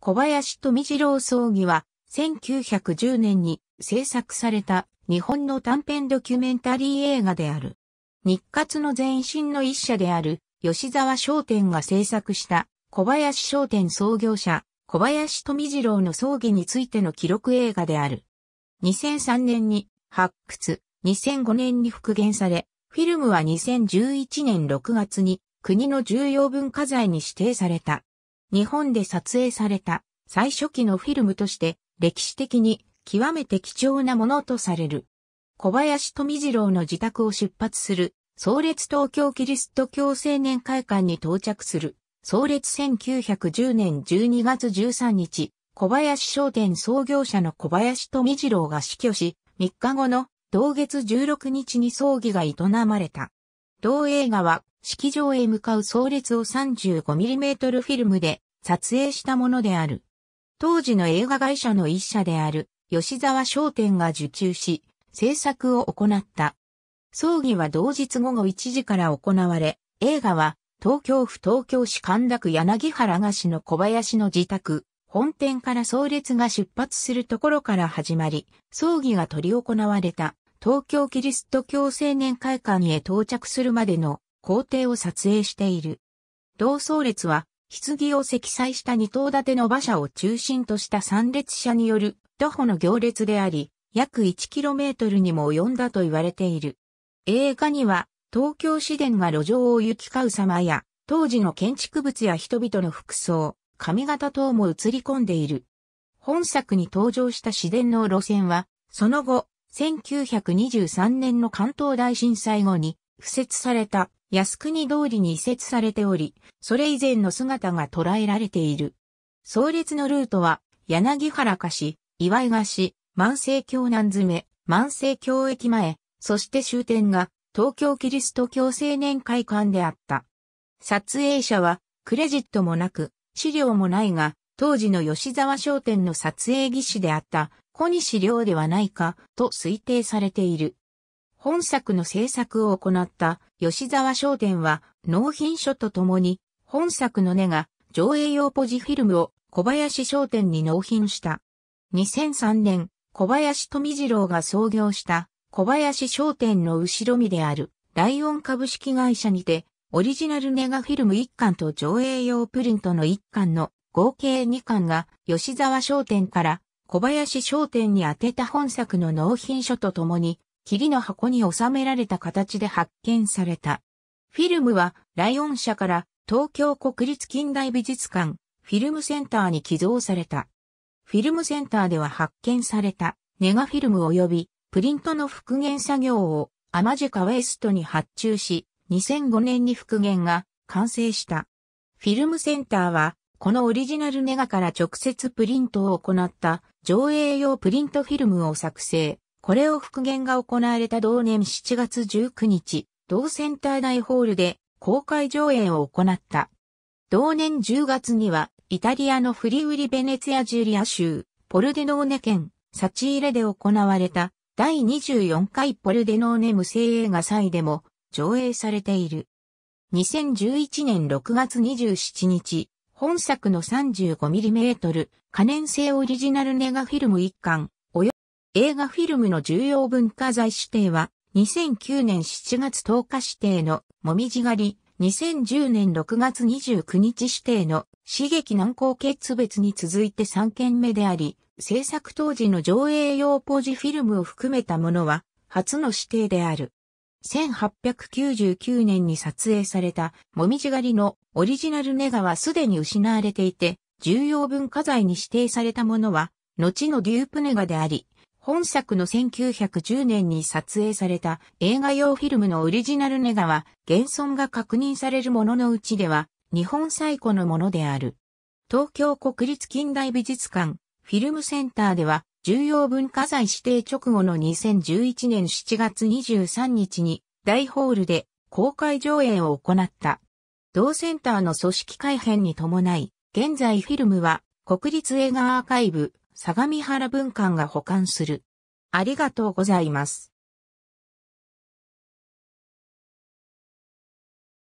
小林富次郎葬儀は、1910年に制作された日本の短編ドキュメンタリー映画である。日活の前身の一社である吉沢商店が制作した小林商店創業者小林富次郎の葬儀についての記録映画である。2003年に発掘、2005年に復元され、フィルムは2011年6月に国の重要文化財に指定された。日本で撮影された最初期のフィルムとして歴史的に極めて貴重なものとされる。小林富次郎の自宅を出発する、創列東京キリスト教青年会館に到着する、創列1910年12月13日、小林商店創業者の小林富次郎が死去し、3日後の同月16日に葬儀が営まれた。同映画は、式場へ向かう葬列を 35mm フィルムで撮影したものである。当時の映画会社の一社である、吉沢商店が受注し、制作を行った。葬儀は同日午後1時から行われ、映画は、東京府東京市神田区柳原菓子の小林の自宅、本店から葬列が出発するところから始まり、葬儀が取り行われた。東京キリスト教青年会館へ到着するまでの工程を撮影している。同葬列は、棺を積載した二頭立ての馬車を中心とした三列車による徒歩の行列であり、約1トルにも及んだと言われている。映画には、東京市電が路上を行き交う様や、当時の建築物や人々の服装、髪型等も映り込んでいる。本作に登場した市電の路線は、その後、1923年の関東大震災後に、敷設された靖国通りに移設されており、それ以前の姿が捉えられている。創列のルートは、柳原菓子、岩井菓子、万世京南詰、万世京駅前、そして終点が東京キリスト教青年会館であった。撮影者はクレジットもなく資料もないが当時の吉沢商店の撮影技師であった小西良ではないかと推定されている。本作の制作を行った吉沢商店は納品書とともに本作の根が上映用ポジフィルムを小林商店に納品した。2003年、小林富次郎が創業した小林商店の後ろ身であるライオン株式会社にてオリジナルネガフィルム1巻と上映用プリントの1巻の合計2巻が吉沢商店から小林商店に宛てた本作の納品書とともに、霧の箱に収められた形で発見された。フィルムは、ライオン社から東京国立近代美術館、フィルムセンターに寄贈された。フィルムセンターでは発見されたネガフィルム及びプリントの復元作業をアマジェカウェストに発注し、2005年に復元が完成した。フィルムセンターはこのオリジナルネガから直接プリントを行った上映用プリントフィルムを作成。これを復元が行われた同年7月19日、同センター大ホールで公開上映を行った。同年10月には、イタリアのフリウリ・ベネツィア・ジュリア州、ポルデノーネ県、サチーレで行われた第24回ポルデノーネ無声映画祭でも上映されている。2011年6月27日、本作の 35mm 可燃性オリジナルネガフィルム1巻、およ映画フィルムの重要文化財指定は、2009年7月10日指定のもみじ狩り、2010年6月29日指定の刺激難航決別に続いて3件目であり、制作当時の上映用ポジフィルムを含めたものは、初の指定である。1899年に撮影された、もみじ狩りのオリジナルネガはすでに失われていて、重要文化財に指定されたものは、後のデュープネガであり、本作の1910年に撮影された映画用フィルムのオリジナルネガは、現存が確認されるもののうちでは、日本最古のものである。東京国立近代美術館、フィルムセンターでは、重要文化財指定直後の2011年7月23日に大ホールで公開上映を行った。同センターの組織改編に伴い、現在フィルムは国立映画アーカイブ相模原文館が保管する。ありがとうございます。